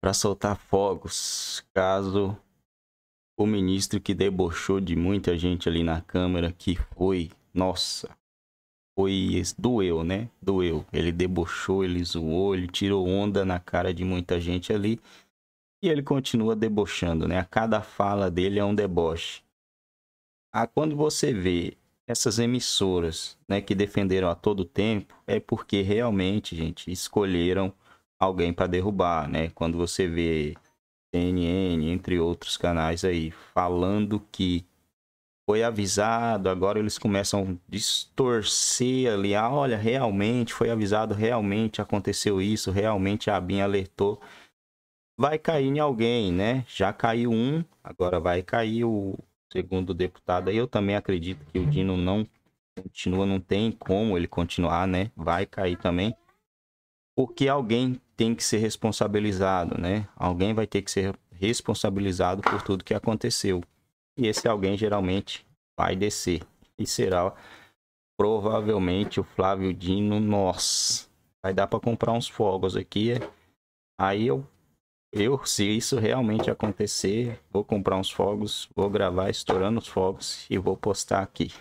para soltar fogos, caso o ministro que debochou de muita gente ali na Câmara, que foi, nossa, foi, doeu, né? Doeu. Ele debochou, ele zoou, ele tirou onda na cara de muita gente ali. E ele continua debochando, né? A cada fala dele é um deboche. Ah, quando você vê essas emissoras, né, que defenderam a todo tempo, é porque realmente, gente, escolheram alguém para derrubar, né? Quando você vê CNN, entre outros canais aí, falando que foi avisado, agora eles começam a distorcer ali, ah, olha, realmente foi avisado, realmente aconteceu isso, realmente a Abin alertou. Vai cair em alguém, né? Já caiu um, agora vai cair o segundo deputado. Aí eu também acredito que o Dino não continua, não tem como ele continuar, né? Vai cair também porque alguém tem que ser responsabilizado, né? Alguém vai ter que ser responsabilizado por tudo que aconteceu. E esse alguém geralmente vai descer. E será provavelmente o Flávio Dino nós. Vai dar para comprar uns fogos aqui. Aí eu eu se isso realmente acontecer, vou comprar uns fogos, vou gravar estourando os fogos e vou postar aqui.